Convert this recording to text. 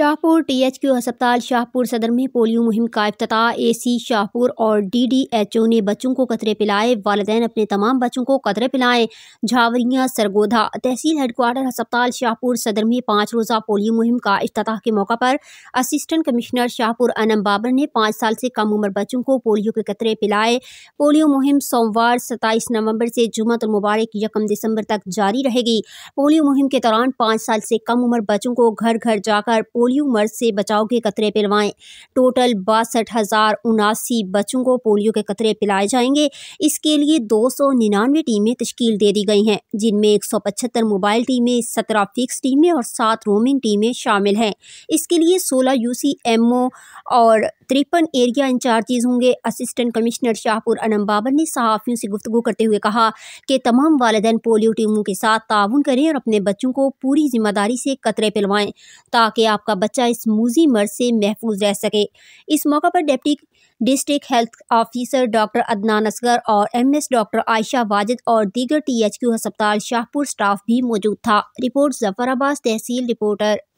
Shahpur THQ अस्पताल शाहपुर सदर में पोलियो मुहिम का अफ्ताह एसी शाहपुर और डीडीएचओ ने बच्चों को कतरे पिलाए वालदेन अपने तमाम बच्चों को कतरे पिलाएं झावरिया सरगोधा तहसील हेडक्वार्टर अस्पताल शाहपुर सदर में पाँच रोज़ा पोलियो मुहिम का अफ्ताह के मौका पर असिस्टेंट कमिश्नर शाहपुर अनम बाबर ने पाँच साल से कम उम्र बच्चों को पोलियो के कतरे पिलाए पोलियो मुहिम सोमवार सताईस नवम्बर से जुमत मुबारक यकम दिसंबर तक जारी रहेगी पोलियो मुहिम के दौरान पाँच साल से कम उम्र बच्चों को घर घर जाकर पोलियो पोलियो मर्ज से बचाव के कतरे पिलवाएं टोटल बासठ हज़ार उनासी बच्चों को पोलियो के कतरे पिलाए जाएंगे इसके लिए दो सौ निन्यानवे टीमें तश्कील दे दी गई हैं जिनमें एक सौ पचहत्तर मोबाइल टीमें सत्रह फिक्स टीमें और सात रोमिंग टीमें शामिल हैं इसके लिए सोलह यू सी एम ओ और तिरपन एरिया इंचार्जेज होंगे असिस्टेंट कमिश्नर शाहपुर अनम बाबर ने सहाफ़ियों से गुफ्तु करते हुए कहा कि तमाम वालदेन पोलियो टीमों के साथ ताउन करें और अपने बच्चों को पूरी जिम्मेदारी से कतरे पिलवाएँ ताकि आपका बच्चा इस मूजी मर्ज से महफूज रह सके इस मौका पर deputy district health officer doctor Adnan Asghar और M S doctor Ayesha Wajid और दीगर टी एच क्यू अस्पताल शाहपुर स्टाफ भी मौजूद था रिपोर्ट आबाद तहसील रिपोर्टर